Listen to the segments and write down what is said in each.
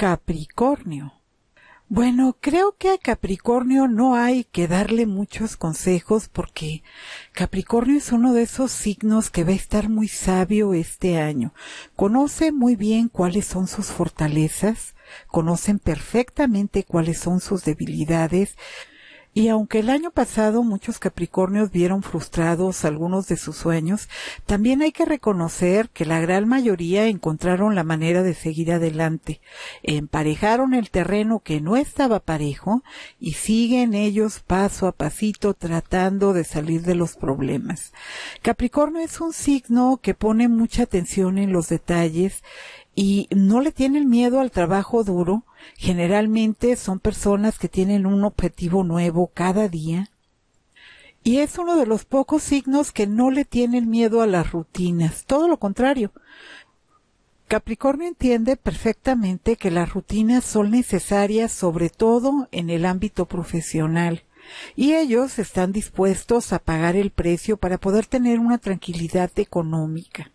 Capricornio. Bueno, creo que a Capricornio no hay que darle muchos consejos porque Capricornio es uno de esos signos que va a estar muy sabio este año. Conoce muy bien cuáles son sus fortalezas, conocen perfectamente cuáles son sus debilidades, y aunque el año pasado muchos Capricornios vieron frustrados algunos de sus sueños, también hay que reconocer que la gran mayoría encontraron la manera de seguir adelante, emparejaron el terreno que no estaba parejo y siguen ellos paso a pasito tratando de salir de los problemas. Capricornio es un signo que pone mucha atención en los detalles y no le tiene miedo al trabajo duro Generalmente son personas que tienen un objetivo nuevo cada día. Y es uno de los pocos signos que no le tienen miedo a las rutinas, todo lo contrario. Capricornio entiende perfectamente que las rutinas son necesarias sobre todo en el ámbito profesional y ellos están dispuestos a pagar el precio para poder tener una tranquilidad económica.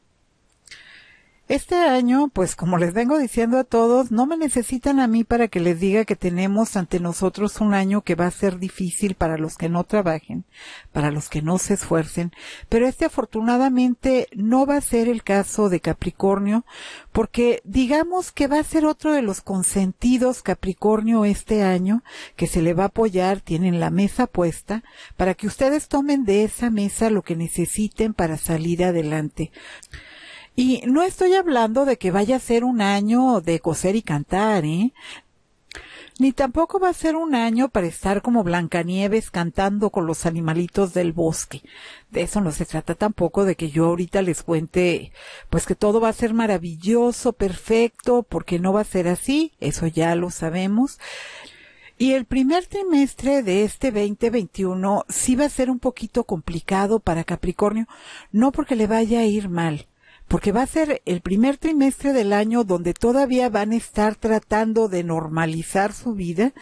Este año, pues como les vengo diciendo a todos, no me necesitan a mí para que les diga que tenemos ante nosotros un año que va a ser difícil para los que no trabajen, para los que no se esfuercen, pero este afortunadamente no va a ser el caso de Capricornio, porque digamos que va a ser otro de los consentidos Capricornio este año, que se le va a apoyar, tienen la mesa puesta, para que ustedes tomen de esa mesa lo que necesiten para salir adelante. Y no estoy hablando de que vaya a ser un año de coser y cantar, ¿eh? Ni tampoco va a ser un año para estar como Blancanieves cantando con los animalitos del bosque. De eso no se trata tampoco de que yo ahorita les cuente, pues que todo va a ser maravilloso, perfecto, porque no va a ser así, eso ya lo sabemos. Y el primer trimestre de este 2021 sí va a ser un poquito complicado para Capricornio, no porque le vaya a ir mal, porque va a ser el primer trimestre del año donde todavía van a estar tratando de normalizar su vida,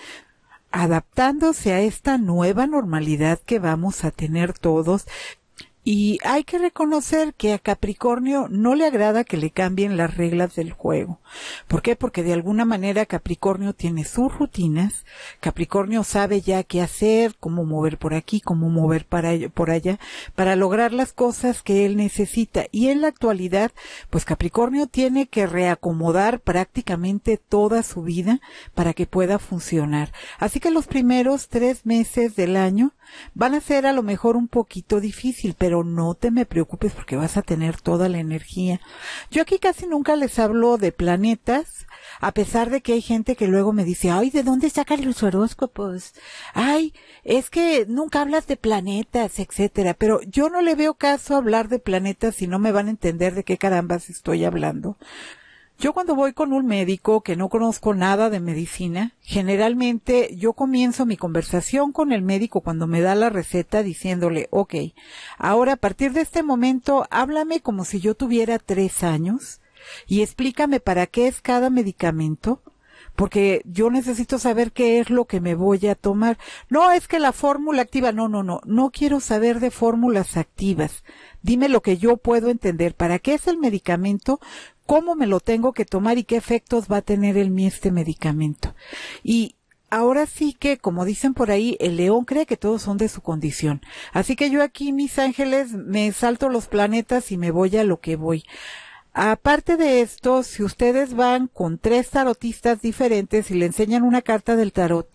adaptándose a esta nueva normalidad que vamos a tener todos, y hay que reconocer que a Capricornio no le agrada que le cambien las reglas del juego. ¿Por qué? Porque de alguna manera Capricornio tiene sus rutinas, Capricornio sabe ya qué hacer, cómo mover por aquí, cómo mover para, por allá, para lograr las cosas que él necesita. Y en la actualidad, pues Capricornio tiene que reacomodar prácticamente toda su vida para que pueda funcionar. Así que los primeros tres meses del año van a ser a lo mejor un poquito difícil, pero pero no te me preocupes porque vas a tener toda la energía. Yo aquí casi nunca les hablo de planetas, a pesar de que hay gente que luego me dice, ay, ¿de dónde sacan los horóscopos? Ay, es que nunca hablas de planetas, etcétera. Pero yo no le veo caso hablar de planetas si no me van a entender de qué carambas estoy hablando. Yo cuando voy con un médico que no conozco nada de medicina, generalmente yo comienzo mi conversación con el médico cuando me da la receta diciéndole, ok, ahora a partir de este momento háblame como si yo tuviera tres años y explícame para qué es cada medicamento, porque yo necesito saber qué es lo que me voy a tomar. No es que la fórmula activa, no, no, no, no quiero saber de fórmulas activas. Dime lo que yo puedo entender, para qué es el medicamento, cómo me lo tengo que tomar y qué efectos va a tener el mi este medicamento. Y ahora sí que, como dicen por ahí, el león cree que todos son de su condición. Así que yo aquí, mis ángeles, me salto los planetas y me voy a lo que voy. Aparte de esto, si ustedes van con tres tarotistas diferentes y le enseñan una carta del tarot,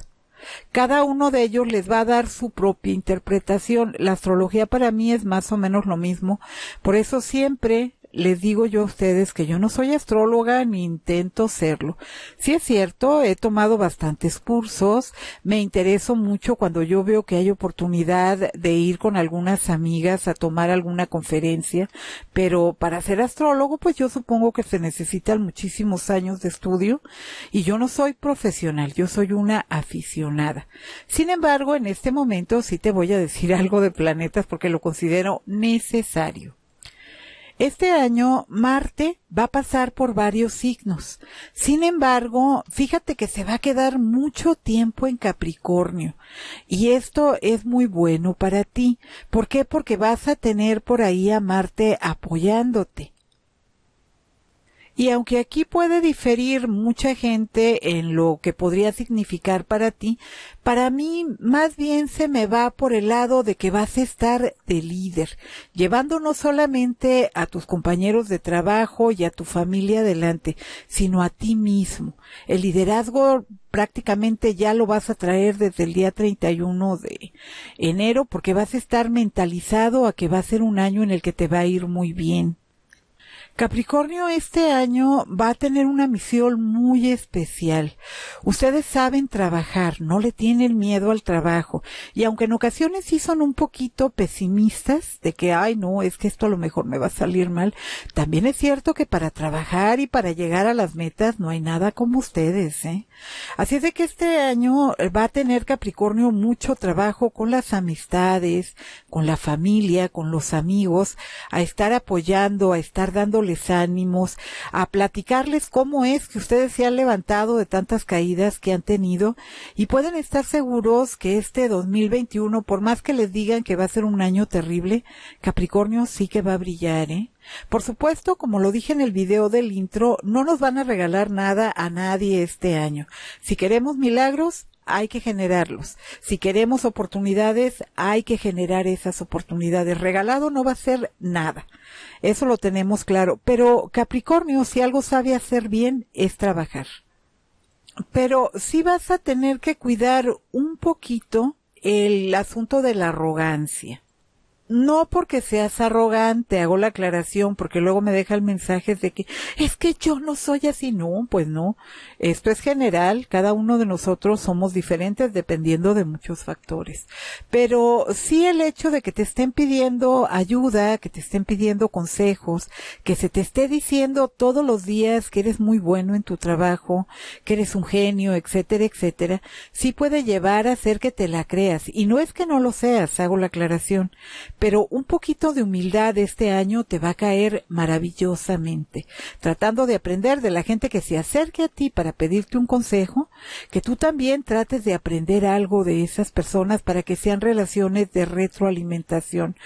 cada uno de ellos les va a dar su propia interpretación. La astrología para mí es más o menos lo mismo. Por eso siempre les digo yo a ustedes que yo no soy astróloga ni intento serlo. Sí es cierto, he tomado bastantes cursos, me intereso mucho cuando yo veo que hay oportunidad de ir con algunas amigas a tomar alguna conferencia, pero para ser astrólogo pues yo supongo que se necesitan muchísimos años de estudio y yo no soy profesional, yo soy una aficionada. Sin embargo, en este momento sí te voy a decir algo de planetas porque lo considero necesario. Este año Marte va a pasar por varios signos. Sin embargo, fíjate que se va a quedar mucho tiempo en Capricornio. Y esto es muy bueno para ti. ¿Por qué? Porque vas a tener por ahí a Marte apoyándote. Y aunque aquí puede diferir mucha gente en lo que podría significar para ti, para mí más bien se me va por el lado de que vas a estar de líder, llevando no solamente a tus compañeros de trabajo y a tu familia adelante, sino a ti mismo. El liderazgo prácticamente ya lo vas a traer desde el día 31 de enero porque vas a estar mentalizado a que va a ser un año en el que te va a ir muy bien. Capricornio este año va a tener una misión muy especial. Ustedes saben trabajar, no le tienen miedo al trabajo. Y aunque en ocasiones sí son un poquito pesimistas de que, ay, no, es que esto a lo mejor me va a salir mal, también es cierto que para trabajar y para llegar a las metas no hay nada como ustedes. ¿eh? Así es de que este año eh, va a tener Capricornio mucho trabajo con las amistades, con la familia, con los amigos, a estar apoyando, a estar dando ánimos, a platicarles cómo es que ustedes se han levantado de tantas caídas que han tenido y pueden estar seguros que este 2021, por más que les digan que va a ser un año terrible, Capricornio sí que va a brillar, ¿eh? Por supuesto, como lo dije en el video del intro, no nos van a regalar nada a nadie este año. Si queremos milagros, hay que generarlos. Si queremos oportunidades, hay que generar esas oportunidades. Regalado no va a ser nada. Eso lo tenemos claro. Pero Capricornio, si algo sabe hacer bien, es trabajar. Pero si vas a tener que cuidar un poquito el asunto de la arrogancia no porque seas arrogante, hago la aclaración, porque luego me deja el mensaje de que es que yo no soy así, no, pues no. Esto es general, cada uno de nosotros somos diferentes dependiendo de muchos factores. Pero sí el hecho de que te estén pidiendo ayuda, que te estén pidiendo consejos, que se te esté diciendo todos los días que eres muy bueno en tu trabajo, que eres un genio, etcétera, etcétera, sí puede llevar a hacer que te la creas. Y no es que no lo seas, hago la aclaración pero un poquito de humildad este año te va a caer maravillosamente, tratando de aprender de la gente que se acerque a ti para pedirte un consejo que tú también trates de aprender algo de esas personas para que sean relaciones de retroalimentación.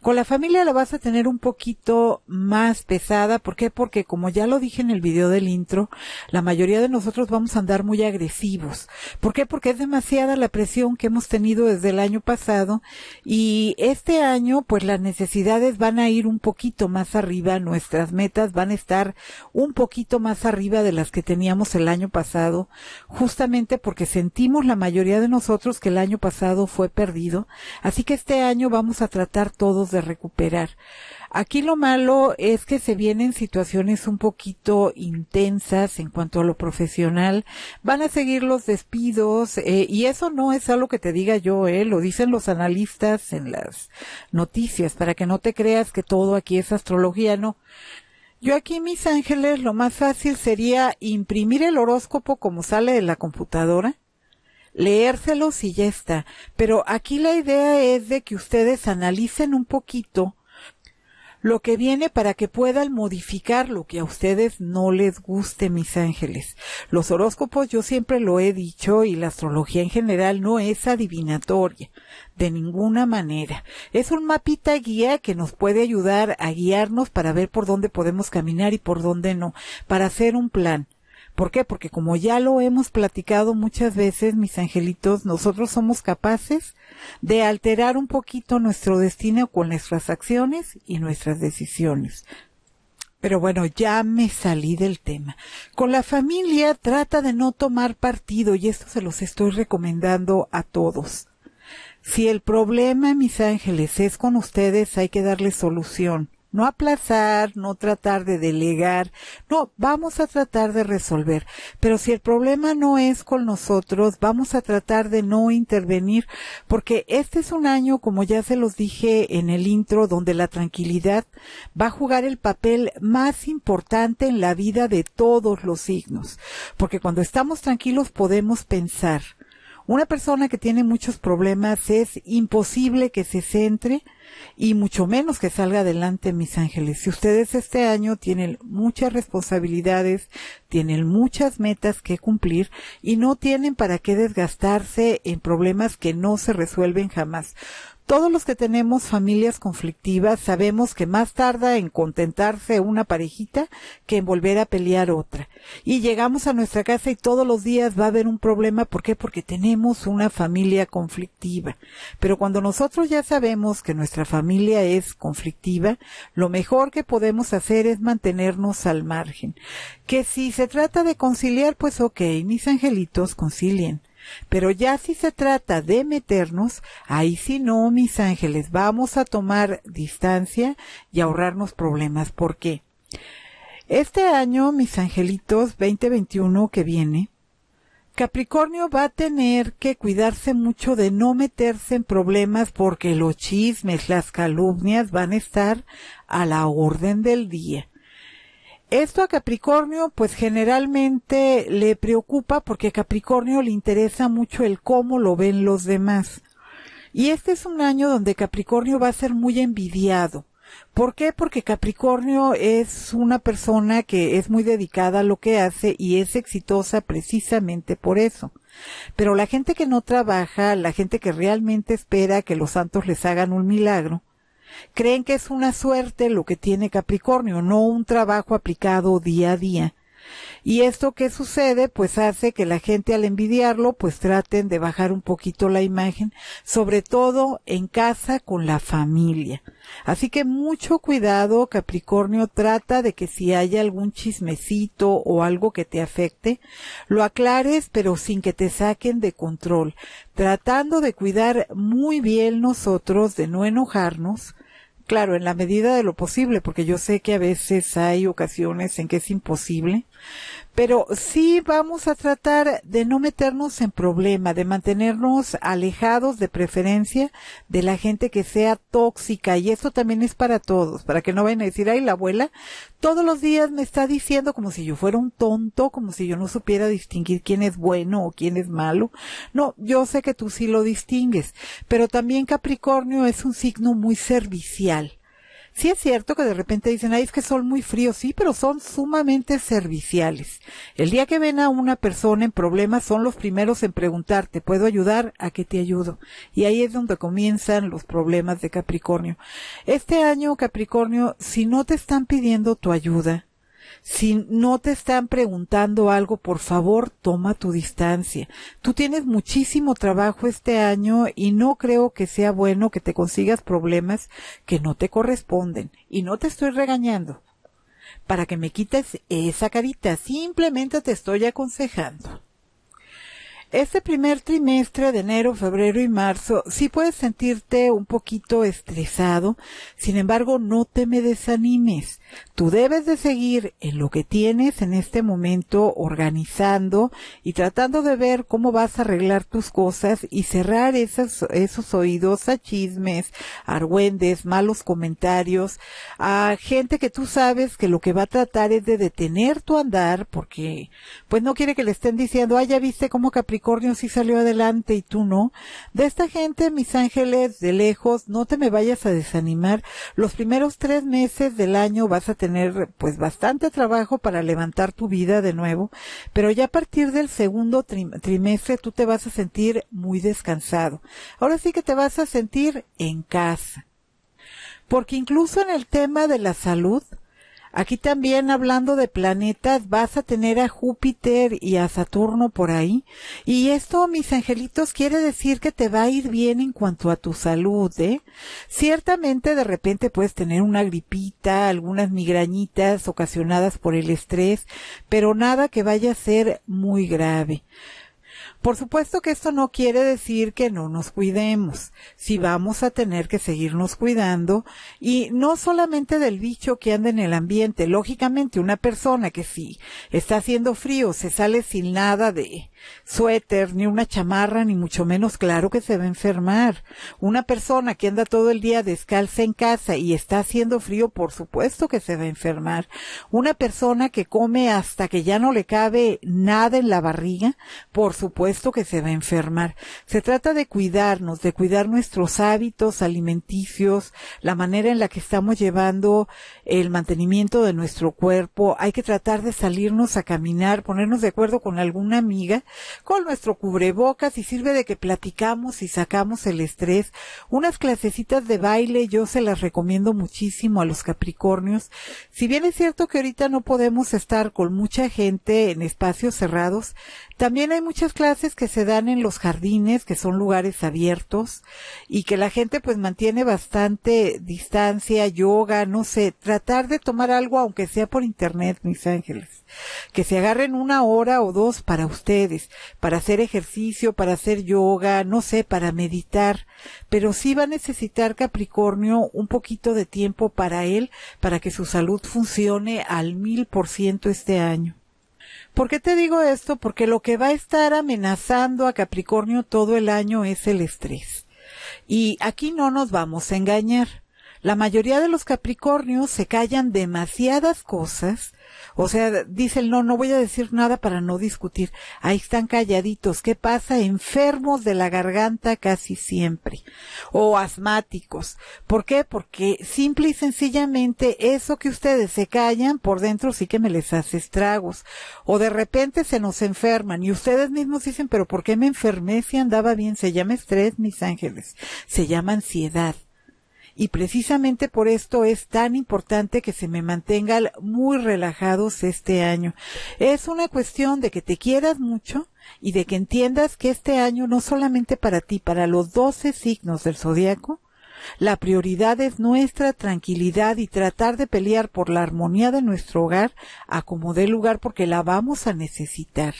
Con la familia la vas a tener un poquito más pesada. ¿Por qué? Porque como ya lo dije en el video del intro, la mayoría de nosotros vamos a andar muy agresivos. ¿Por qué? Porque es demasiada la presión que hemos tenido desde el año pasado y este año pues las necesidades van a ir un poquito más arriba, nuestras metas van a estar un poquito más arriba de las que teníamos el año pasado justamente porque sentimos la mayoría de nosotros que el año pasado fue perdido, así que este año vamos a tratar todos de recuperar. Aquí lo malo es que se vienen situaciones un poquito intensas en cuanto a lo profesional, van a seguir los despidos eh, y eso no es algo que te diga yo, eh, lo dicen los analistas en las noticias para que no te creas que todo aquí es astrología, no. Yo aquí, mis ángeles, lo más fácil sería imprimir el horóscopo como sale de la computadora, leérselos y ya está. Pero aquí la idea es de que ustedes analicen un poquito lo que viene para que puedan modificar lo que a ustedes no les guste, mis ángeles. Los horóscopos, yo siempre lo he dicho, y la astrología en general no es adivinatoria, de ninguna manera. Es un mapita guía que nos puede ayudar a guiarnos para ver por dónde podemos caminar y por dónde no, para hacer un plan ¿Por qué? Porque como ya lo hemos platicado muchas veces, mis angelitos, nosotros somos capaces de alterar un poquito nuestro destino con nuestras acciones y nuestras decisiones. Pero bueno, ya me salí del tema. Con la familia trata de no tomar partido y esto se los estoy recomendando a todos. Si el problema, mis ángeles, es con ustedes, hay que darle solución. No aplazar, no tratar de delegar. No, vamos a tratar de resolver. Pero si el problema no es con nosotros, vamos a tratar de no intervenir, porque este es un año, como ya se los dije en el intro, donde la tranquilidad va a jugar el papel más importante en la vida de todos los signos. Porque cuando estamos tranquilos podemos pensar, una persona que tiene muchos problemas es imposible que se centre y mucho menos que salga adelante, mis ángeles. Si ustedes este año tienen muchas responsabilidades, tienen muchas metas que cumplir y no tienen para qué desgastarse en problemas que no se resuelven jamás. Todos los que tenemos familias conflictivas sabemos que más tarda en contentarse una parejita que en volver a pelear otra. Y llegamos a nuestra casa y todos los días va a haber un problema. ¿Por qué? Porque tenemos una familia conflictiva. Pero cuando nosotros ya sabemos que nuestra familia es conflictiva, lo mejor que podemos hacer es mantenernos al margen. Que si se trata de conciliar, pues ok, mis angelitos concilien. Pero ya si se trata de meternos, ahí si no, mis ángeles, vamos a tomar distancia y ahorrarnos problemas. ¿Por qué? Este año, mis angelitos 2021 que viene, Capricornio va a tener que cuidarse mucho de no meterse en problemas porque los chismes, las calumnias van a estar a la orden del día. Esto a Capricornio pues generalmente le preocupa porque a Capricornio le interesa mucho el cómo lo ven los demás. Y este es un año donde Capricornio va a ser muy envidiado. ¿Por qué? Porque Capricornio es una persona que es muy dedicada a lo que hace y es exitosa precisamente por eso. Pero la gente que no trabaja, la gente que realmente espera que los santos les hagan un milagro, Creen que es una suerte lo que tiene Capricornio, no un trabajo aplicado día a día y esto que sucede, pues hace que la gente al envidiarlo, pues traten de bajar un poquito la imagen, sobre todo en casa con la familia. Así que mucho cuidado, Capricornio, trata de que si hay algún chismecito o algo que te afecte, lo aclares, pero sin que te saquen de control, tratando de cuidar muy bien nosotros de no enojarnos, Claro, en la medida de lo posible, porque yo sé que a veces hay ocasiones en que es imposible, pero sí vamos a tratar de no meternos en problema, de mantenernos alejados de preferencia de la gente que sea tóxica y eso también es para todos, para que no vayan a decir, ay, la abuela todos los días me está diciendo como si yo fuera un tonto, como si yo no supiera distinguir quién es bueno o quién es malo. No, yo sé que tú sí lo distingues, pero también Capricornio es un signo muy servicial. Sí es cierto que de repente dicen, ay, es que son muy fríos, sí, pero son sumamente serviciales. El día que ven a una persona en problemas son los primeros en preguntarte, puedo ayudar? ¿A qué te ayudo? Y ahí es donde comienzan los problemas de Capricornio. Este año, Capricornio, si no te están pidiendo tu ayuda, si no te están preguntando algo, por favor, toma tu distancia. Tú tienes muchísimo trabajo este año y no creo que sea bueno que te consigas problemas que no te corresponden. Y no te estoy regañando. Para que me quites esa carita, simplemente te estoy aconsejando. Este primer trimestre de enero, febrero y marzo, sí puedes sentirte un poquito estresado, sin embargo, no te me desanimes. Tú debes de seguir en lo que tienes en este momento organizando y tratando de ver cómo vas a arreglar tus cosas y cerrar esos, esos oídos a chismes, argüendes, malos comentarios, a gente que tú sabes que lo que va a tratar es de detener tu andar porque pues no quiere que le estén diciendo, ah, ya viste cómo Capricornio sí salió adelante y tú no. De esta gente, mis ángeles, de lejos, no te me vayas a desanimar. Los primeros tres meses del año vas a tener pues bastante trabajo para levantar tu vida de nuevo, pero ya a partir del segundo trimestre tú te vas a sentir muy descansado. Ahora sí que te vas a sentir en casa. Porque incluso en el tema de la salud, Aquí también hablando de planetas, vas a tener a Júpiter y a Saturno por ahí. Y esto, mis angelitos, quiere decir que te va a ir bien en cuanto a tu salud, ¿eh? Ciertamente de repente puedes tener una gripita, algunas migrañitas ocasionadas por el estrés, pero nada que vaya a ser muy grave. Por supuesto que esto no quiere decir que no nos cuidemos, si vamos a tener que seguirnos cuidando y no solamente del bicho que anda en el ambiente, lógicamente una persona que si está haciendo frío se sale sin nada de, suéter, ni una chamarra, ni mucho menos, claro que se va a enfermar. Una persona que anda todo el día descalza en casa y está haciendo frío, por supuesto que se va a enfermar. Una persona que come hasta que ya no le cabe nada en la barriga, por supuesto que se va a enfermar. Se trata de cuidarnos, de cuidar nuestros hábitos alimenticios, la manera en la que estamos llevando el mantenimiento de nuestro cuerpo. Hay que tratar de salirnos a caminar, ponernos de acuerdo con alguna amiga con nuestro cubrebocas y sirve de que platicamos y sacamos el estrés. Unas clasecitas de baile yo se las recomiendo muchísimo a los Capricornios. Si bien es cierto que ahorita no podemos estar con mucha gente en espacios cerrados, también hay muchas clases que se dan en los jardines, que son lugares abiertos y que la gente pues mantiene bastante distancia, yoga, no sé, tratar de tomar algo aunque sea por internet, mis ángeles. Que se agarren una hora o dos para ustedes para hacer ejercicio, para hacer yoga, no sé, para meditar, pero sí va a necesitar Capricornio un poquito de tiempo para él, para que su salud funcione al mil por ciento este año. ¿Por qué te digo esto? Porque lo que va a estar amenazando a Capricornio todo el año es el estrés. Y aquí no nos vamos a engañar. La mayoría de los Capricornios se callan demasiadas cosas o sea, dicen, no, no voy a decir nada para no discutir. Ahí están calladitos. ¿Qué pasa? Enfermos de la garganta casi siempre. O asmáticos. ¿Por qué? Porque simple y sencillamente eso que ustedes se callan por dentro sí que me les hace estragos. O de repente se nos enferman y ustedes mismos dicen, pero ¿por qué me enfermé si andaba bien? Se llama estrés, mis ángeles. Se llama ansiedad y precisamente por esto es tan importante que se me mantengan muy relajados este año. Es una cuestión de que te quieras mucho y de que entiendas que este año no solamente para ti, para los 12 signos del zodiaco, la prioridad es nuestra tranquilidad y tratar de pelear por la armonía de nuestro hogar a como dé lugar porque la vamos a necesitar.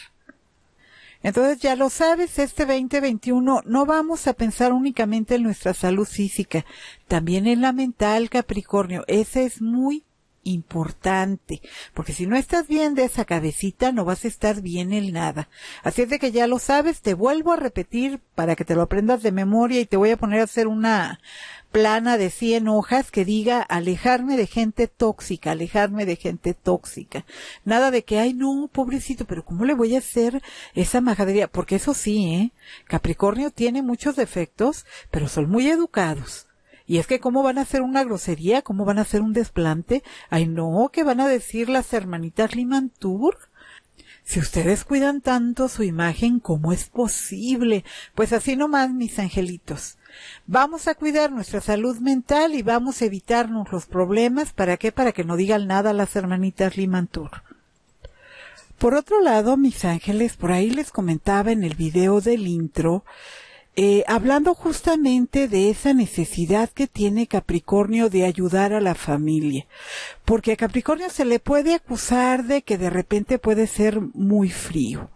Entonces ya lo sabes, este 2021 no vamos a pensar únicamente en nuestra salud física, también en la mental, Capricornio. Ese es muy importante, porque si no estás bien de esa cabecita, no vas a estar bien en nada. Así es de que ya lo sabes, te vuelvo a repetir para que te lo aprendas de memoria y te voy a poner a hacer una plana de cien hojas que diga alejarme de gente tóxica, alejarme de gente tóxica. Nada de que, ay no, pobrecito, pero ¿cómo le voy a hacer esa majadería? Porque eso sí, ¿eh? Capricornio tiene muchos defectos, pero son muy educados. Y es que cómo van a hacer una grosería, cómo van a hacer un desplante. Ay no, ¿qué van a decir las hermanitas Limantur? Si ustedes cuidan tanto su imagen, ¿cómo es posible? Pues así nomás, mis angelitos. Vamos a cuidar nuestra salud mental y vamos a evitarnos los problemas. ¿Para qué? Para que no digan nada las hermanitas Limantur. Por otro lado, mis ángeles, por ahí les comentaba en el video del intro, eh, hablando justamente de esa necesidad que tiene Capricornio de ayudar a la familia, porque a Capricornio se le puede acusar de que de repente puede ser muy frío.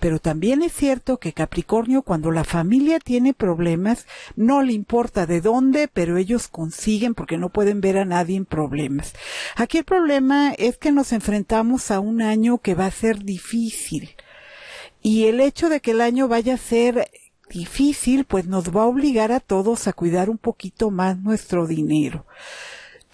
Pero también es cierto que Capricornio, cuando la familia tiene problemas, no le importa de dónde, pero ellos consiguen porque no pueden ver a nadie en problemas. Aquí el problema es que nos enfrentamos a un año que va a ser difícil. Y el hecho de que el año vaya a ser difícil, pues nos va a obligar a todos a cuidar un poquito más nuestro dinero.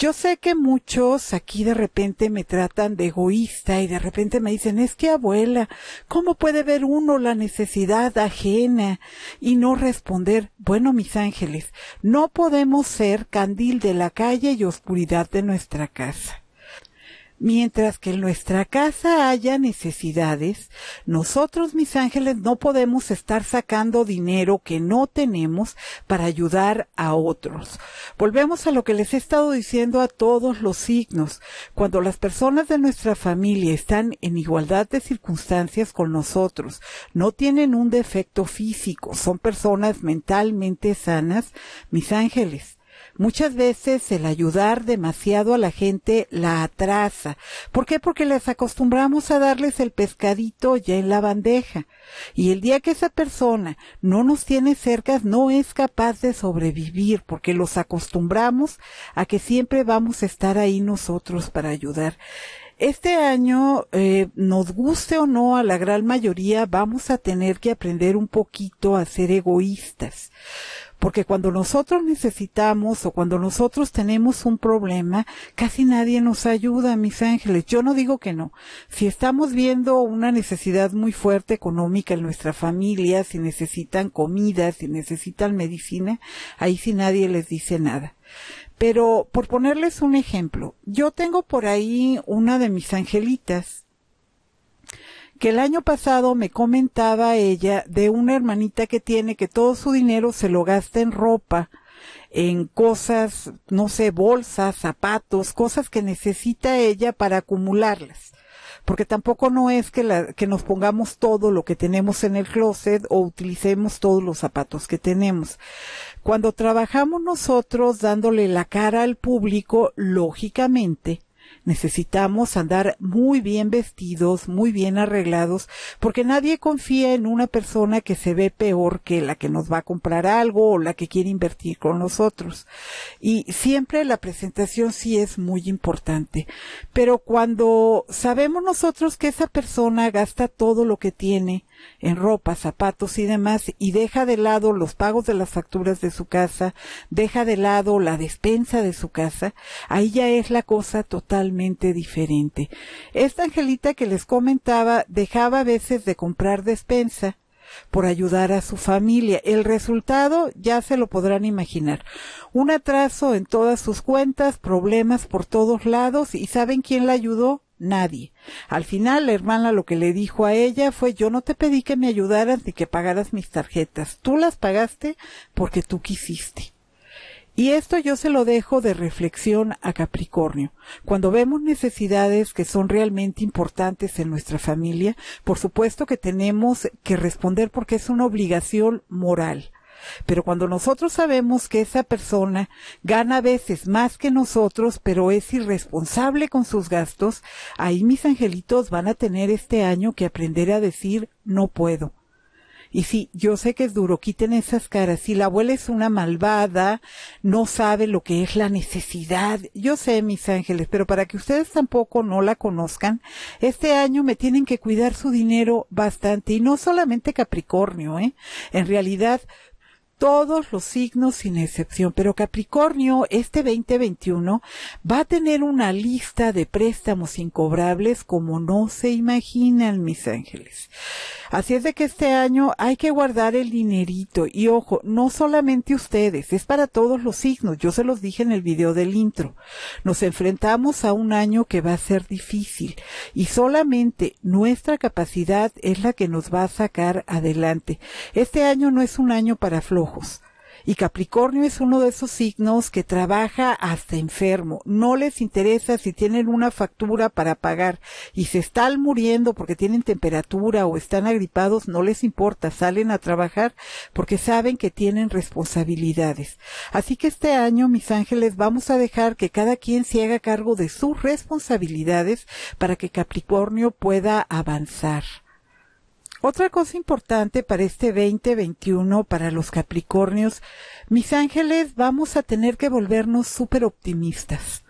Yo sé que muchos aquí de repente me tratan de egoísta y de repente me dicen, es que abuela, ¿cómo puede ver uno la necesidad ajena y no responder? Bueno, mis ángeles, no podemos ser candil de la calle y oscuridad de nuestra casa. Mientras que en nuestra casa haya necesidades, nosotros, mis ángeles, no podemos estar sacando dinero que no tenemos para ayudar a otros. Volvemos a lo que les he estado diciendo a todos los signos. Cuando las personas de nuestra familia están en igualdad de circunstancias con nosotros, no tienen un defecto físico, son personas mentalmente sanas, mis ángeles, Muchas veces el ayudar demasiado a la gente la atrasa. ¿Por qué? Porque les acostumbramos a darles el pescadito ya en la bandeja. Y el día que esa persona no nos tiene cerca, no es capaz de sobrevivir, porque los acostumbramos a que siempre vamos a estar ahí nosotros para ayudar. Este año, eh, nos guste o no, a la gran mayoría vamos a tener que aprender un poquito a ser egoístas porque cuando nosotros necesitamos o cuando nosotros tenemos un problema, casi nadie nos ayuda, mis ángeles. Yo no digo que no. Si estamos viendo una necesidad muy fuerte económica en nuestra familia, si necesitan comida, si necesitan medicina, ahí sí nadie les dice nada. Pero por ponerles un ejemplo, yo tengo por ahí una de mis angelitas que el año pasado me comentaba ella de una hermanita que tiene que todo su dinero se lo gasta en ropa, en cosas, no sé, bolsas, zapatos, cosas que necesita ella para acumularlas. Porque tampoco no es que, nos pongamos todo lo que tenemos en el closet o utilicemos todos los zapatos que tenemos. Cuando trabajamos nosotros dándole la cara al público, lógicamente, Necesitamos andar muy bien vestidos, muy bien arreglados, porque nadie confía en una persona que se ve peor que la que nos va a comprar algo o la que quiere invertir con nosotros. Y siempre la presentación sí es muy importante. Pero cuando sabemos nosotros que esa persona gasta todo lo que tiene, en ropa, zapatos y demás, y deja de lado los pagos de las facturas de su casa, deja de lado la despensa de su casa, ahí ya es la cosa totalmente diferente. Esta angelita que les comentaba dejaba a veces de comprar despensa por ayudar a su familia. El resultado ya se lo podrán imaginar. Un atraso en todas sus cuentas, problemas por todos lados, y ¿saben quién la ayudó? nadie. Al final la hermana lo que le dijo a ella fue yo no te pedí que me ayudaras ni que pagaras mis tarjetas, tú las pagaste porque tú quisiste. Y esto yo se lo dejo de reflexión a Capricornio. Cuando vemos necesidades que son realmente importantes en nuestra familia, por supuesto que tenemos que responder porque es una obligación moral. Pero cuando nosotros sabemos que esa persona gana a veces más que nosotros, pero es irresponsable con sus gastos, ahí mis angelitos van a tener este año que aprender a decir no puedo. Y sí, yo sé que es duro, quiten esas caras. Si la abuela es una malvada, no sabe lo que es la necesidad. Yo sé, mis ángeles, pero para que ustedes tampoco no la conozcan, este año me tienen que cuidar su dinero bastante. Y no solamente Capricornio, ¿eh? En realidad, todos los signos sin excepción, pero Capricornio este 2021 va a tener una lista de préstamos incobrables como no se imaginan mis ángeles. Así es de que este año hay que guardar el dinerito y ojo, no solamente ustedes, es para todos los signos. Yo se los dije en el video del intro. Nos enfrentamos a un año que va a ser difícil y solamente nuestra capacidad es la que nos va a sacar adelante. Este año no es un año para flojos. Y Capricornio es uno de esos signos que trabaja hasta enfermo. No les interesa si tienen una factura para pagar y se están muriendo porque tienen temperatura o están agripados, no les importa. Salen a trabajar porque saben que tienen responsabilidades. Así que este año, mis ángeles, vamos a dejar que cada quien se haga cargo de sus responsabilidades para que Capricornio pueda avanzar. Otra cosa importante para este 2021, para los Capricornios, mis ángeles, vamos a tener que volvernos súper optimistas.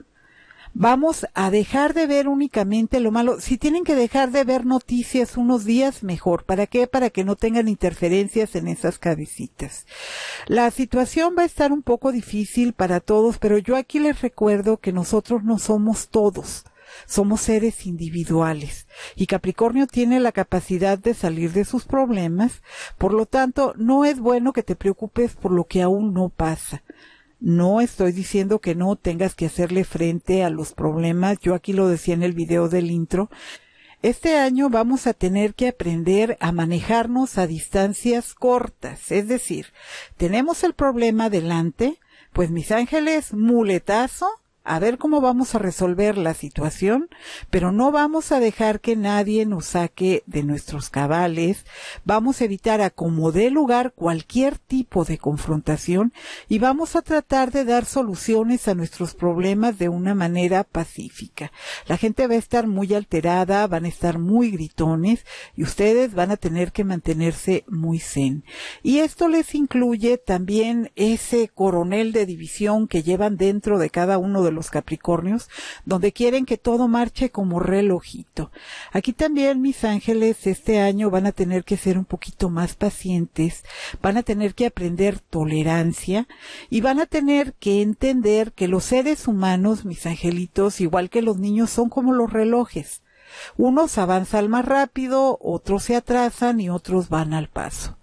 Vamos a dejar de ver únicamente lo malo. Si tienen que dejar de ver noticias unos días, mejor. ¿Para qué? Para que no tengan interferencias en esas cabecitas. La situación va a estar un poco difícil para todos, pero yo aquí les recuerdo que nosotros no somos todos. Somos seres individuales y Capricornio tiene la capacidad de salir de sus problemas, por lo tanto no es bueno que te preocupes por lo que aún no pasa. No estoy diciendo que no tengas que hacerle frente a los problemas, yo aquí lo decía en el video del intro. Este año vamos a tener que aprender a manejarnos a distancias cortas, es decir, tenemos el problema delante, pues mis ángeles, muletazo, a ver cómo vamos a resolver la situación, pero no vamos a dejar que nadie nos saque de nuestros cabales, vamos a evitar a como dé lugar cualquier tipo de confrontación y vamos a tratar de dar soluciones a nuestros problemas de una manera pacífica. La gente va a estar muy alterada, van a estar muy gritones y ustedes van a tener que mantenerse muy zen. Y esto les incluye también ese coronel de división que llevan dentro de cada uno de los Capricornios, donde quieren que todo marche como relojito. Aquí también, mis ángeles, este año van a tener que ser un poquito más pacientes, van a tener que aprender tolerancia y van a tener que entender que los seres humanos, mis angelitos, igual que los niños, son como los relojes. Unos avanzan más rápido, otros se atrasan y otros van al paso.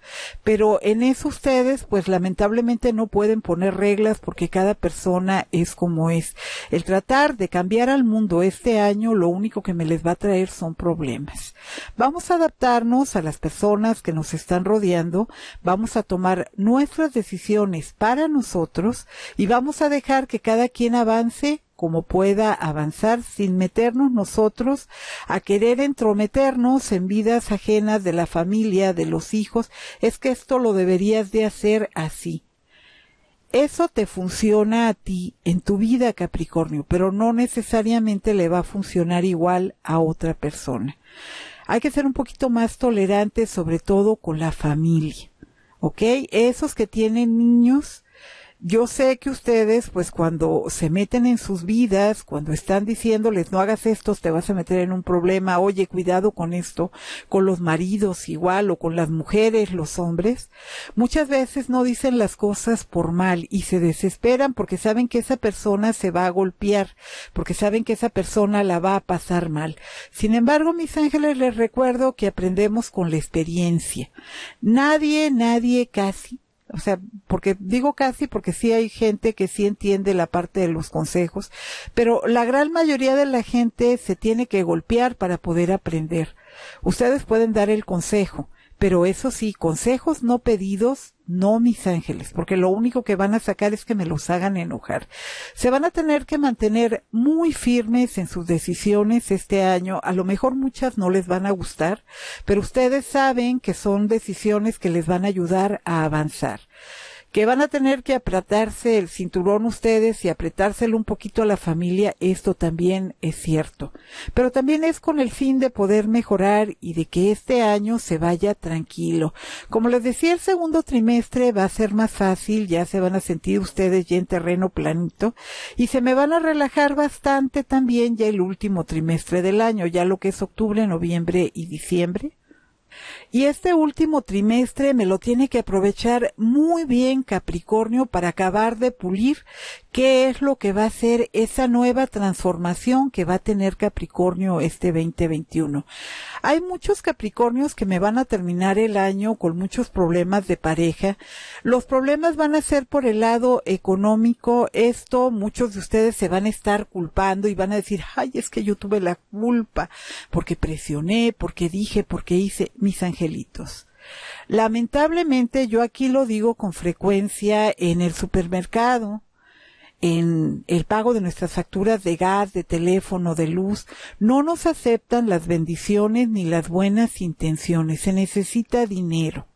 Pero en eso ustedes, pues lamentablemente no pueden poner reglas porque cada persona es como es. El tratar de cambiar al mundo este año, lo único que me les va a traer son problemas. Vamos a adaptarnos a las personas que nos están rodeando, vamos a tomar nuestras decisiones para nosotros y vamos a dejar que cada quien avance como pueda avanzar sin meternos nosotros a querer entrometernos en vidas ajenas de la familia, de los hijos, es que esto lo deberías de hacer así. Eso te funciona a ti en tu vida, Capricornio, pero no necesariamente le va a funcionar igual a otra persona. Hay que ser un poquito más tolerante, sobre todo con la familia. ¿Ok? Esos que tienen niños, yo sé que ustedes, pues cuando se meten en sus vidas, cuando están diciéndoles no hagas esto, te vas a meter en un problema, oye, cuidado con esto, con los maridos igual o con las mujeres, los hombres, muchas veces no dicen las cosas por mal y se desesperan porque saben que esa persona se va a golpear, porque saben que esa persona la va a pasar mal. Sin embargo, mis ángeles, les recuerdo que aprendemos con la experiencia. Nadie, nadie casi o sea, porque digo casi porque sí hay gente que sí entiende la parte de los consejos, pero la gran mayoría de la gente se tiene que golpear para poder aprender. Ustedes pueden dar el consejo, pero eso sí, consejos no pedidos no mis ángeles, porque lo único que van a sacar es que me los hagan enojar. Se van a tener que mantener muy firmes en sus decisiones este año. A lo mejor muchas no les van a gustar, pero ustedes saben que son decisiones que les van a ayudar a avanzar que van a tener que apretarse el cinturón ustedes y apretárselo un poquito a la familia, esto también es cierto. Pero también es con el fin de poder mejorar y de que este año se vaya tranquilo. Como les decía, el segundo trimestre va a ser más fácil, ya se van a sentir ustedes ya en terreno planito y se me van a relajar bastante también ya el último trimestre del año, ya lo que es octubre, noviembre y diciembre. Y este último trimestre me lo tiene que aprovechar muy bien Capricornio para acabar de pulir qué es lo que va a ser esa nueva transformación que va a tener Capricornio este 2021. Hay muchos Capricornios que me van a terminar el año con muchos problemas de pareja. Los problemas van a ser por el lado económico. Esto muchos de ustedes se van a estar culpando y van a decir, ay, es que yo tuve la culpa porque presioné, porque dije, porque hice mis Lamentablemente yo aquí lo digo con frecuencia en el supermercado, en el pago de nuestras facturas de gas, de teléfono, de luz, no nos aceptan las bendiciones ni las buenas intenciones. Se necesita dinero.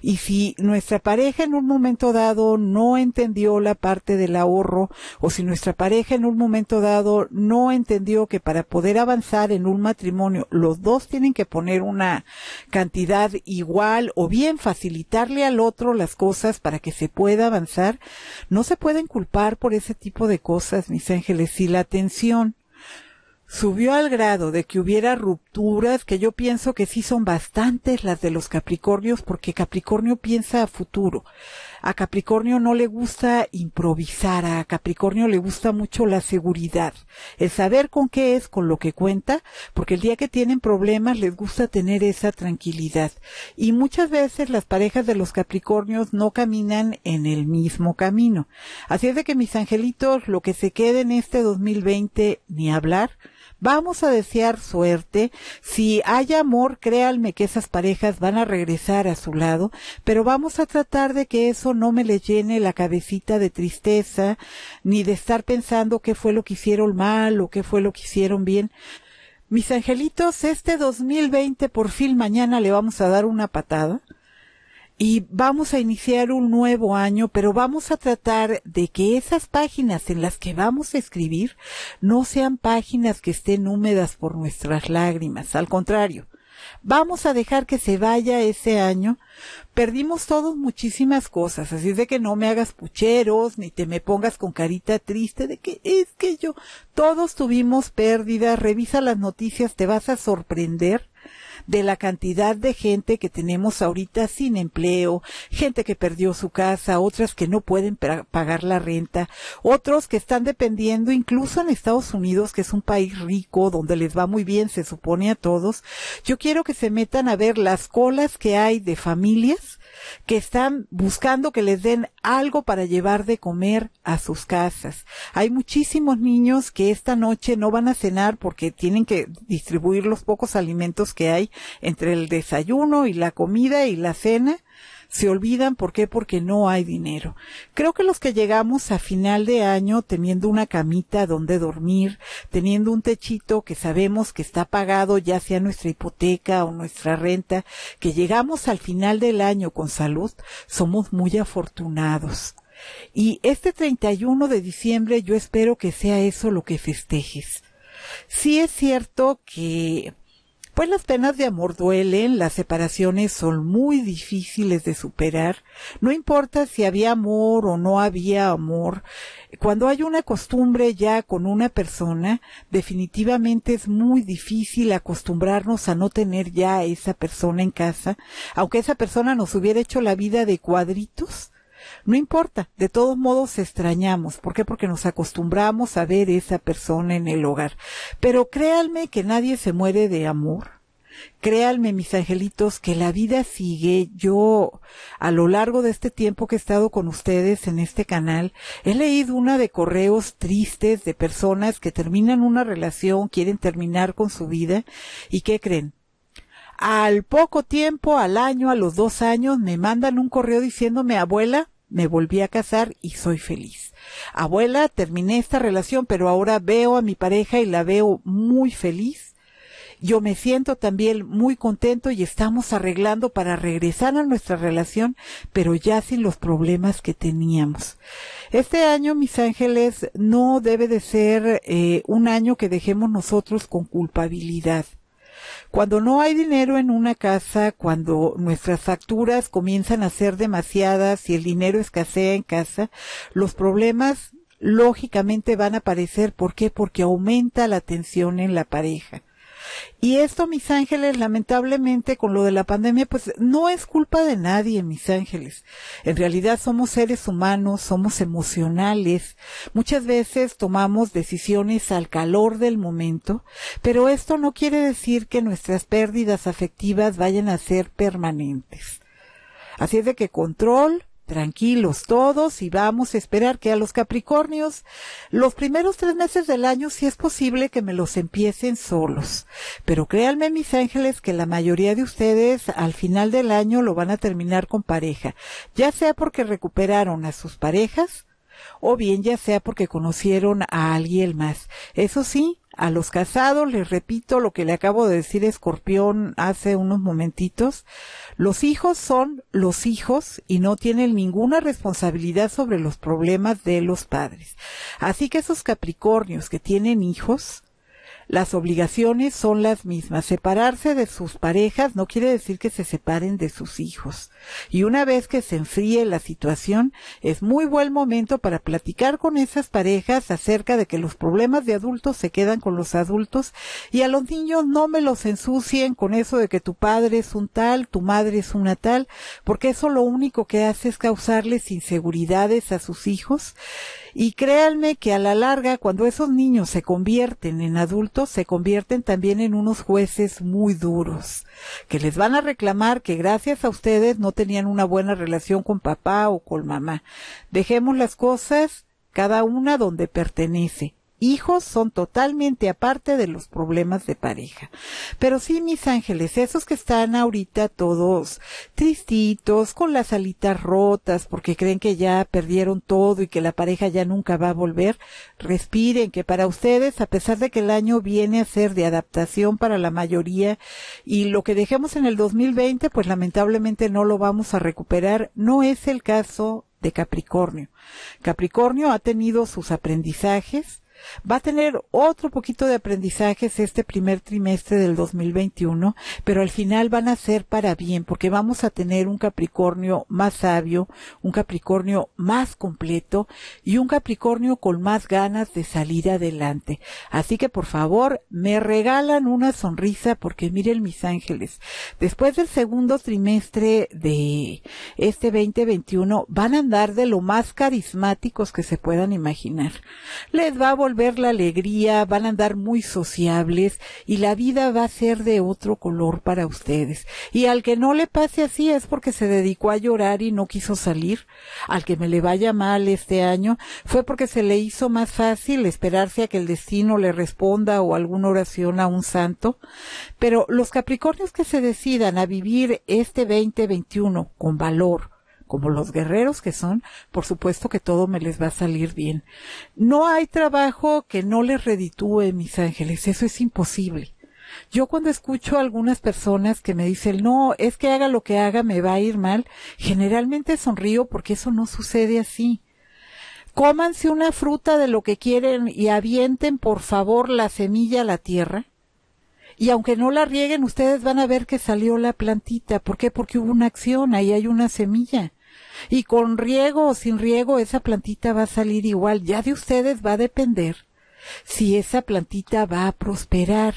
Y si nuestra pareja en un momento dado no entendió la parte del ahorro, o si nuestra pareja en un momento dado no entendió que para poder avanzar en un matrimonio los dos tienen que poner una cantidad igual o bien facilitarle al otro las cosas para que se pueda avanzar, no se pueden culpar por ese tipo de cosas, mis ángeles. Si la atención subió al grado de que hubiera que yo pienso que sí son bastantes las de los Capricornios porque Capricornio piensa a futuro. A Capricornio no le gusta improvisar, a Capricornio le gusta mucho la seguridad, el saber con qué es, con lo que cuenta, porque el día que tienen problemas les gusta tener esa tranquilidad. Y muchas veces las parejas de los Capricornios no caminan en el mismo camino. Así es de que mis angelitos, lo que se quede en este 2020, ni hablar, Vamos a desear suerte. Si hay amor, créanme que esas parejas van a regresar a su lado, pero vamos a tratar de que eso no me le llene la cabecita de tristeza, ni de estar pensando qué fue lo que hicieron mal o qué fue lo que hicieron bien. Mis angelitos, este 2020 por fin mañana le vamos a dar una patada y vamos a iniciar un nuevo año, pero vamos a tratar de que esas páginas en las que vamos a escribir no sean páginas que estén húmedas por nuestras lágrimas, al contrario. Vamos a dejar que se vaya ese año. Perdimos todos muchísimas cosas, así es de que no me hagas pucheros, ni te me pongas con carita triste de que es que yo, todos tuvimos pérdidas, revisa las noticias, te vas a sorprender de la cantidad de gente que tenemos ahorita sin empleo, gente que perdió su casa, otras que no pueden pagar la renta, otros que están dependiendo incluso en Estados Unidos, que es un país rico, donde les va muy bien, se supone a todos. Yo quiero que se metan a ver las colas que hay de familias que están buscando que les den algo para llevar de comer a sus casas. Hay muchísimos niños que esta noche no van a cenar porque tienen que distribuir los pocos alimentos que hay entre el desayuno y la comida y la cena se olvidan. ¿Por qué? Porque no hay dinero. Creo que los que llegamos a final de año teniendo una camita donde dormir, teniendo un techito que sabemos que está pagado, ya sea nuestra hipoteca o nuestra renta, que llegamos al final del año con salud, somos muy afortunados. Y este 31 de diciembre yo espero que sea eso lo que festejes. Sí es cierto que pues las penas de amor duelen, las separaciones son muy difíciles de superar. No importa si había amor o no había amor, cuando hay una costumbre ya con una persona, definitivamente es muy difícil acostumbrarnos a no tener ya a esa persona en casa, aunque esa persona nos hubiera hecho la vida de cuadritos no importa, de todos modos extrañamos. ¿Por qué? Porque nos acostumbramos a ver esa persona en el hogar. Pero créanme que nadie se muere de amor. Créanme, mis angelitos, que la vida sigue. Yo, a lo largo de este tiempo que he estado con ustedes en este canal, he leído una de correos tristes de personas que terminan una relación, quieren terminar con su vida, y ¿qué creen? Al poco tiempo, al año, a los dos años, me mandan un correo diciéndome, abuela, me volví a casar y soy feliz. Abuela, terminé esta relación, pero ahora veo a mi pareja y la veo muy feliz. Yo me siento también muy contento y estamos arreglando para regresar a nuestra relación, pero ya sin los problemas que teníamos. Este año, mis ángeles, no debe de ser eh, un año que dejemos nosotros con culpabilidad. Cuando no hay dinero en una casa, cuando nuestras facturas comienzan a ser demasiadas y el dinero escasea en casa, los problemas lógicamente van a aparecer. ¿Por qué? Porque aumenta la tensión en la pareja. Y esto, mis ángeles, lamentablemente con lo de la pandemia, pues no es culpa de nadie, mis ángeles. En realidad somos seres humanos, somos emocionales. Muchas veces tomamos decisiones al calor del momento, pero esto no quiere decir que nuestras pérdidas afectivas vayan a ser permanentes. Así es de que control, tranquilos todos y vamos a esperar que a los Capricornios los primeros tres meses del año si es posible que me los empiecen solos. Pero créanme mis ángeles que la mayoría de ustedes al final del año lo van a terminar con pareja, ya sea porque recuperaron a sus parejas o bien ya sea porque conocieron a alguien más. Eso sí, a los casados, les repito lo que le acabo de decir Escorpión hace unos momentitos, los hijos son los hijos y no tienen ninguna responsabilidad sobre los problemas de los padres. Así que esos Capricornios que tienen hijos, las obligaciones son las mismas. Separarse de sus parejas no quiere decir que se separen de sus hijos. Y una vez que se enfríe la situación, es muy buen momento para platicar con esas parejas acerca de que los problemas de adultos se quedan con los adultos y a los niños no me los ensucien con eso de que tu padre es un tal, tu madre es una tal, porque eso lo único que hace es causarles inseguridades a sus hijos y créanme que a la larga, cuando esos niños se convierten en adultos, se convierten también en unos jueces muy duros, que les van a reclamar que gracias a ustedes no tenían una buena relación con papá o con mamá. Dejemos las cosas cada una donde pertenece hijos son totalmente aparte de los problemas de pareja. Pero sí, mis ángeles, esos que están ahorita todos tristitos, con las alitas rotas, porque creen que ya perdieron todo y que la pareja ya nunca va a volver, respiren, que para ustedes, a pesar de que el año viene a ser de adaptación para la mayoría y lo que dejemos en el 2020, pues lamentablemente no lo vamos a recuperar, no es el caso de Capricornio. Capricornio ha tenido sus aprendizajes, Va a tener otro poquito de aprendizajes este primer trimestre del 2021, pero al final van a ser para bien, porque vamos a tener un Capricornio más sabio, un Capricornio más completo y un Capricornio con más ganas de salir adelante. Así que por favor, me regalan una sonrisa porque miren mis ángeles. Después del segundo trimestre de este 2021 van a andar de lo más carismáticos que se puedan imaginar. Les va ver la alegría, van a andar muy sociables y la vida va a ser de otro color para ustedes. Y al que no le pase así es porque se dedicó a llorar y no quiso salir. Al que me le vaya mal este año fue porque se le hizo más fácil esperarse a que el destino le responda o alguna oración a un santo. Pero los Capricornios que se decidan a vivir este 2021 con valor, como los guerreros que son, por supuesto que todo me les va a salir bien. No hay trabajo que no les reditúe, mis ángeles, eso es imposible. Yo cuando escucho a algunas personas que me dicen, no, es que haga lo que haga, me va a ir mal, generalmente sonrío porque eso no sucede así cómanse una fruta de lo que quieren y avienten por favor la semilla a la tierra. Y aunque no la rieguen, ustedes van a ver que salió la plantita. ¿Por qué? Porque hubo una acción, ahí hay una semilla. Y con riego o sin riego, esa plantita va a salir igual. Ya de ustedes va a depender si esa plantita va a prosperar.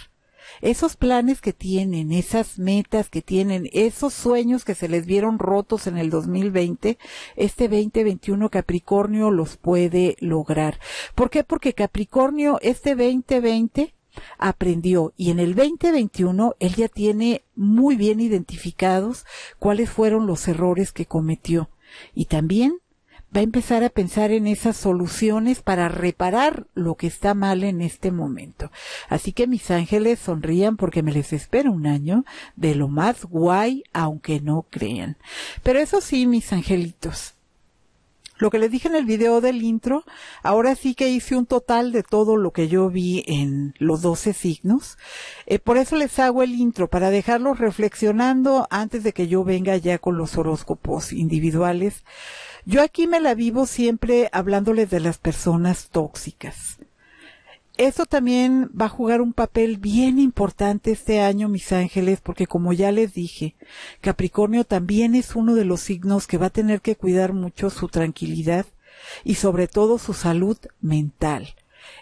Esos planes que tienen, esas metas que tienen, esos sueños que se les vieron rotos en el 2020, este 2021 Capricornio los puede lograr. ¿Por qué? Porque Capricornio este 2020 aprendió y en el 2021 él ya tiene muy bien identificados cuáles fueron los errores que cometió. Y también va a empezar a pensar en esas soluciones para reparar lo que está mal en este momento. Así que mis ángeles sonrían porque me les espera un año de lo más guay, aunque no crean. Pero eso sí, mis angelitos, lo que les dije en el video del intro, ahora sí que hice un total de todo lo que yo vi en los 12 signos. Eh, por eso les hago el intro, para dejarlos reflexionando antes de que yo venga ya con los horóscopos individuales. Yo aquí me la vivo siempre hablándoles de las personas tóxicas eso también va a jugar un papel bien importante este año, mis ángeles, porque como ya les dije, Capricornio también es uno de los signos que va a tener que cuidar mucho su tranquilidad y sobre todo su salud mental.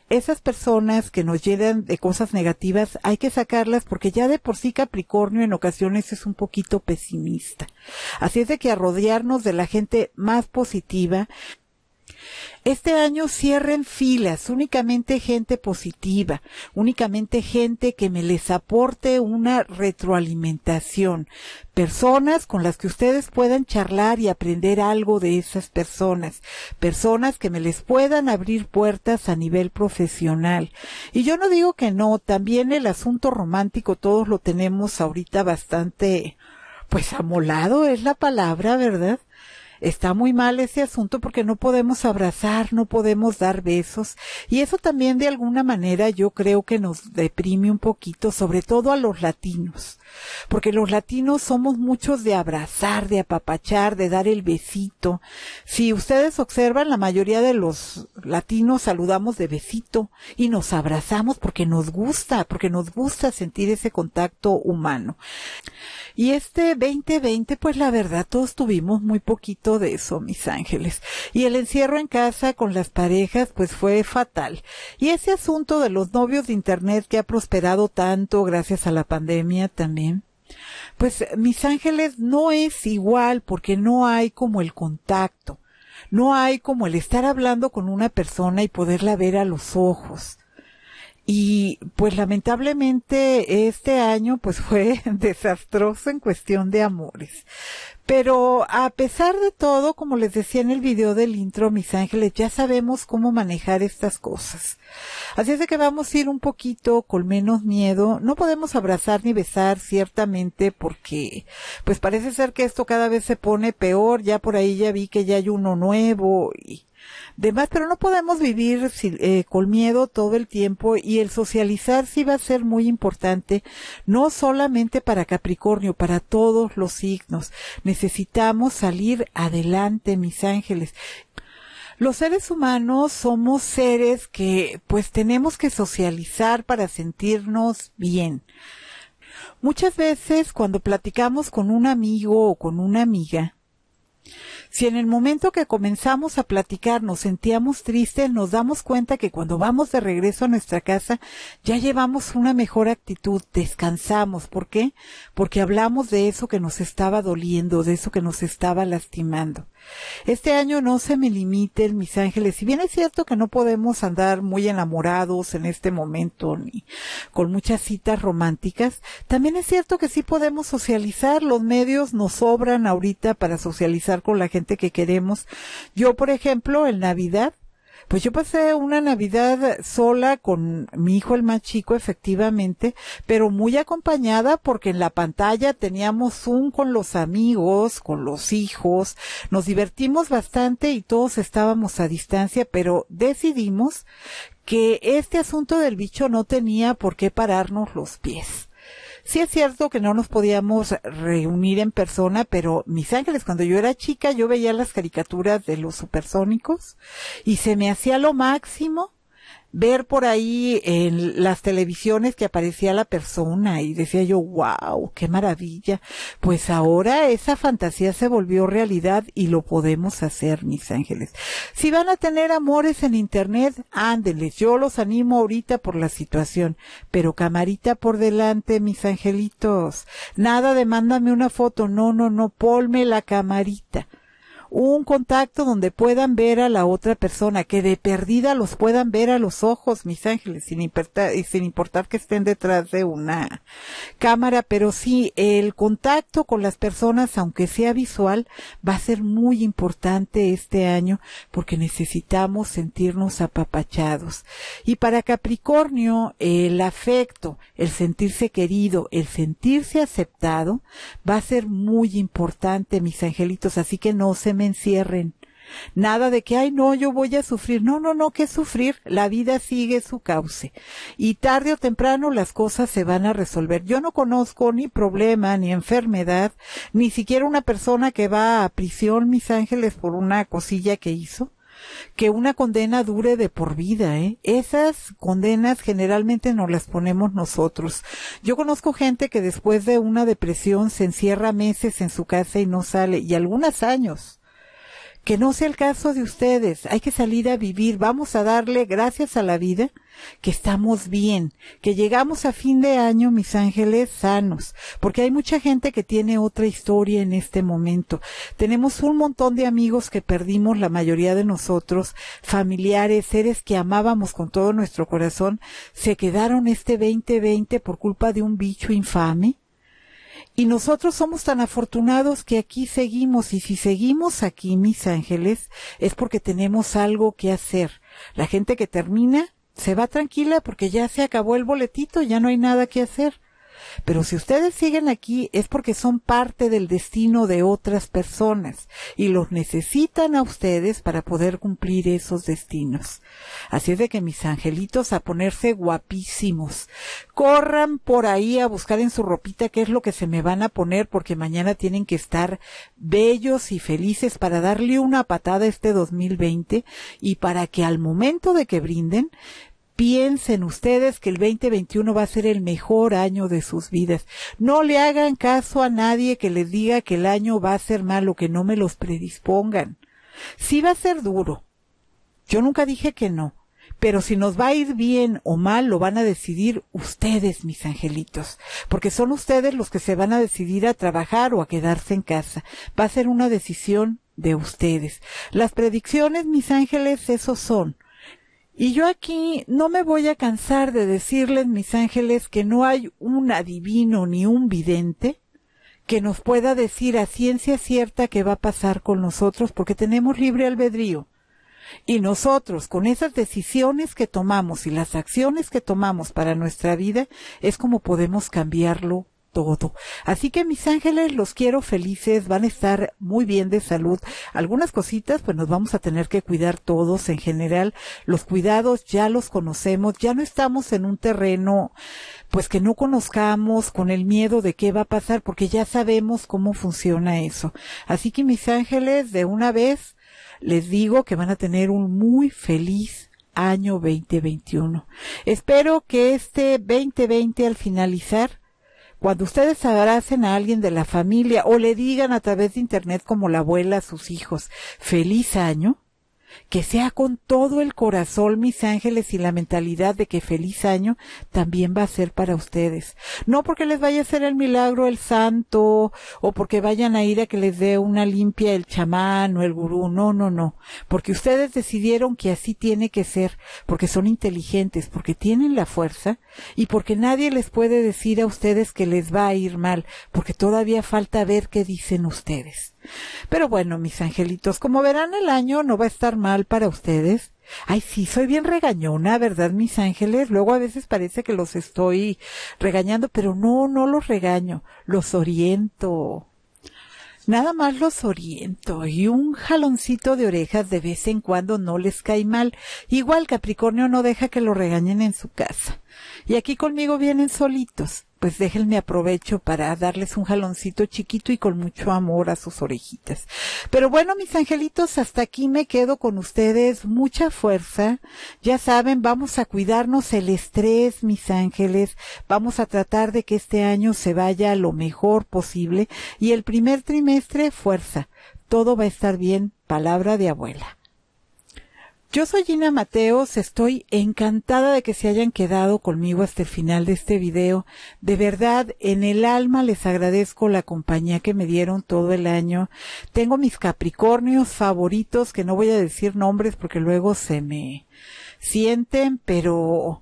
Esas personas que nos llenan de cosas negativas hay que sacarlas porque ya de por sí Capricornio en ocasiones es un poquito pesimista. Así es de que a rodearnos de la gente más positiva este año cierren filas, únicamente gente positiva, únicamente gente que me les aporte una retroalimentación, personas con las que ustedes puedan charlar y aprender algo de esas personas, personas que me les puedan abrir puertas a nivel profesional. Y yo no digo que no, también el asunto romántico todos lo tenemos ahorita bastante pues amolado es la palabra, ¿verdad? Está muy mal ese asunto porque no podemos abrazar, no podemos dar besos y eso también de alguna manera yo creo que nos deprime un poquito, sobre todo a los latinos, porque los latinos somos muchos de abrazar, de apapachar, de dar el besito. Si ustedes observan, la mayoría de los latinos saludamos de besito y nos abrazamos porque nos gusta, porque nos gusta sentir ese contacto humano. Y este 2020, pues la verdad, todos tuvimos muy poquito de eso, mis ángeles. Y el encierro en casa con las parejas, pues fue fatal. Y ese asunto de los novios de Internet que ha prosperado tanto gracias a la pandemia también. Pues mis ángeles no es igual porque no hay como el contacto. No hay como el estar hablando con una persona y poderla ver a los ojos. Y pues lamentablemente este año pues fue desastroso en cuestión de amores. Pero a pesar de todo, como les decía en el video del intro, mis ángeles, ya sabemos cómo manejar estas cosas. Así es de que vamos a ir un poquito con menos miedo. No podemos abrazar ni besar, ciertamente, porque pues parece ser que esto cada vez se pone peor. Ya por ahí ya vi que ya hay uno nuevo y demás, pero no podemos vivir eh, con miedo todo el tiempo y el socializar sí va a ser muy importante, no solamente para Capricornio, para todos los signos. Necesitamos salir adelante, mis ángeles. Los seres humanos somos seres que pues tenemos que socializar para sentirnos bien. Muchas veces cuando platicamos con un amigo o con una amiga, si en el momento que comenzamos a platicar nos sentíamos tristes, nos damos cuenta que cuando vamos de regreso a nuestra casa ya llevamos una mejor actitud, descansamos. ¿Por qué? Porque hablamos de eso que nos estaba doliendo, de eso que nos estaba lastimando. Este año no se me limiten, mis ángeles. Si bien es cierto que no podemos andar muy enamorados en este momento ni con muchas citas románticas, también es cierto que sí podemos socializar. Los medios nos sobran ahorita para socializar con la gente que queremos. Yo, por ejemplo, en Navidad pues yo pasé una Navidad sola con mi hijo el más chico, efectivamente, pero muy acompañada porque en la pantalla teníamos un con los amigos, con los hijos, nos divertimos bastante y todos estábamos a distancia, pero decidimos que este asunto del bicho no tenía por qué pararnos los pies Sí es cierto que no nos podíamos reunir en persona, pero mis ángeles, cuando yo era chica, yo veía las caricaturas de los supersónicos y se me hacía lo máximo ver por ahí en las televisiones que aparecía la persona y decía yo, wow, qué maravilla. Pues ahora esa fantasía se volvió realidad y lo podemos hacer, mis ángeles. Si van a tener amores en internet, ándenles. Yo los animo ahorita por la situación, pero camarita por delante, mis angelitos. Nada de mándame una foto. No, no, no, ponme la camarita un contacto donde puedan ver a la otra persona, que de perdida los puedan ver a los ojos, mis ángeles, sin importar, sin importar que estén detrás de una cámara, pero sí, el contacto con las personas, aunque sea visual, va a ser muy importante este año porque necesitamos sentirnos apapachados. Y para Capricornio, el afecto, el sentirse querido, el sentirse aceptado, va a ser muy importante, mis angelitos, así que no se me encierren. Nada de que, ay, no, yo voy a sufrir. No, no, no, que sufrir. La vida sigue su cauce. Y tarde o temprano las cosas se van a resolver. Yo no conozco ni problema, ni enfermedad, ni siquiera una persona que va a prisión, mis ángeles, por una cosilla que hizo. Que una condena dure de por vida, ¿eh? Esas condenas generalmente nos las ponemos nosotros. Yo conozco gente que después de una depresión se encierra meses en su casa y no sale, y algunas años que no sea el caso de ustedes. Hay que salir a vivir. Vamos a darle gracias a la vida que estamos bien, que llegamos a fin de año, mis ángeles, sanos, porque hay mucha gente que tiene otra historia en este momento. Tenemos un montón de amigos que perdimos, la mayoría de nosotros, familiares, seres que amábamos con todo nuestro corazón, se quedaron este 2020 por culpa de un bicho infame y nosotros somos tan afortunados que aquí seguimos y si seguimos aquí, mis ángeles, es porque tenemos algo que hacer. La gente que termina se va tranquila porque ya se acabó el boletito, ya no hay nada que hacer. Pero si ustedes siguen aquí es porque son parte del destino de otras personas y los necesitan a ustedes para poder cumplir esos destinos. Así es de que mis angelitos a ponerse guapísimos. Corran por ahí a buscar en su ropita qué es lo que se me van a poner porque mañana tienen que estar bellos y felices para darle una patada a este 2020 y para que al momento de que brinden piensen ustedes que el 2021 va a ser el mejor año de sus vidas. No le hagan caso a nadie que les diga que el año va a ser malo, que no me los predispongan. Sí va a ser duro. Yo nunca dije que no. Pero si nos va a ir bien o mal, lo van a decidir ustedes, mis angelitos, porque son ustedes los que se van a decidir a trabajar o a quedarse en casa. Va a ser una decisión de ustedes. Las predicciones, mis ángeles, esos son y yo aquí no me voy a cansar de decirles, mis ángeles, que no hay un adivino ni un vidente que nos pueda decir a ciencia cierta qué va a pasar con nosotros, porque tenemos libre albedrío. Y nosotros, con esas decisiones que tomamos y las acciones que tomamos para nuestra vida, es como podemos cambiarlo todo. Así que mis ángeles, los quiero felices, van a estar muy bien de salud. Algunas cositas, pues nos vamos a tener que cuidar todos en general. Los cuidados ya los conocemos, ya no estamos en un terreno, pues que no conozcamos con el miedo de qué va a pasar, porque ya sabemos cómo funciona eso. Así que mis ángeles, de una vez, les digo que van a tener un muy feliz año 2021. Espero que este 2020 al finalizar cuando ustedes abracen a alguien de la familia o le digan a través de internet como la abuela a sus hijos, feliz año, que sea con todo el corazón, mis ángeles, y la mentalidad de que feliz año también va a ser para ustedes. No porque les vaya a hacer el milagro el santo o porque vayan a ir a que les dé una limpia el chamán o el gurú, no, no, no, porque ustedes decidieron que así tiene que ser, porque son inteligentes, porque tienen la fuerza y porque nadie les puede decir a ustedes que les va a ir mal, porque todavía falta ver qué dicen ustedes. Pero bueno, mis angelitos, como verán el año no va a estar mal para ustedes. Ay, sí, soy bien regañona, ¿verdad, mis ángeles? Luego a veces parece que los estoy regañando, pero no, no los regaño, los oriento. Nada más los oriento y un jaloncito de orejas de vez en cuando no les cae mal. Igual Capricornio no deja que lo regañen en su casa. Y aquí conmigo vienen solitos pues déjenme aprovecho para darles un jaloncito chiquito y con mucho amor a sus orejitas. Pero bueno, mis angelitos, hasta aquí me quedo con ustedes. Mucha fuerza. Ya saben, vamos a cuidarnos el estrés, mis ángeles. Vamos a tratar de que este año se vaya lo mejor posible. Y el primer trimestre, fuerza. Todo va a estar bien. Palabra de abuela. Yo soy Gina Mateos, estoy encantada de que se hayan quedado conmigo hasta el final de este video. De verdad, en el alma les agradezco la compañía que me dieron todo el año. Tengo mis Capricornios favoritos, que no voy a decir nombres porque luego se me sienten, pero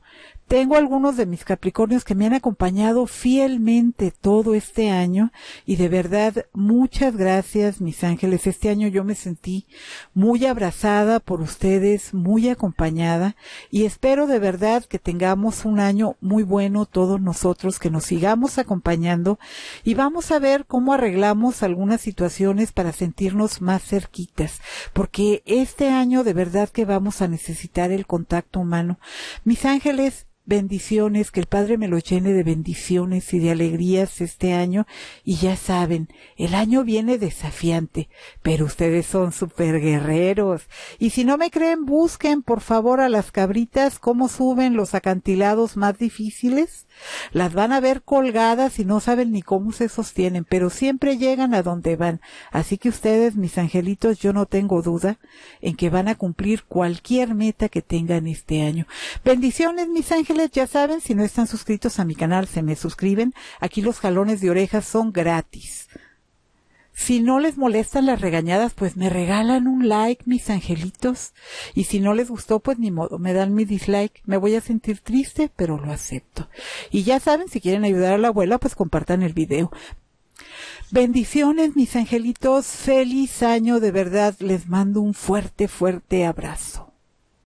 tengo algunos de mis Capricornios que me han acompañado fielmente todo este año y de verdad muchas gracias mis ángeles. Este año yo me sentí muy abrazada por ustedes, muy acompañada y espero de verdad que tengamos un año muy bueno todos nosotros, que nos sigamos acompañando y vamos a ver cómo arreglamos algunas situaciones para sentirnos más cerquitas, porque este año de verdad que vamos a necesitar el contacto humano. Mis ángeles, bendiciones, que el Padre me lo llene de bendiciones y de alegrías este año. Y ya saben, el año viene desafiante, pero ustedes son super guerreros. Y si no me creen, busquen por favor a las cabritas cómo suben los acantilados más difíciles. Las van a ver colgadas y no saben ni cómo se sostienen, pero siempre llegan a donde van. Así que ustedes, mis angelitos, yo no tengo duda en que van a cumplir cualquier meta que tengan este año. Bendiciones, mis ángeles ya saben, si no están suscritos a mi canal, se me suscriben. Aquí los jalones de orejas son gratis. Si no les molestan las regañadas, pues me regalan un like, mis angelitos. Y si no les gustó, pues ni modo, me dan mi dislike. Me voy a sentir triste, pero lo acepto. Y ya saben, si quieren ayudar a la abuela, pues compartan el video. Bendiciones, mis angelitos. Feliz año, de verdad. Les mando un fuerte, fuerte abrazo.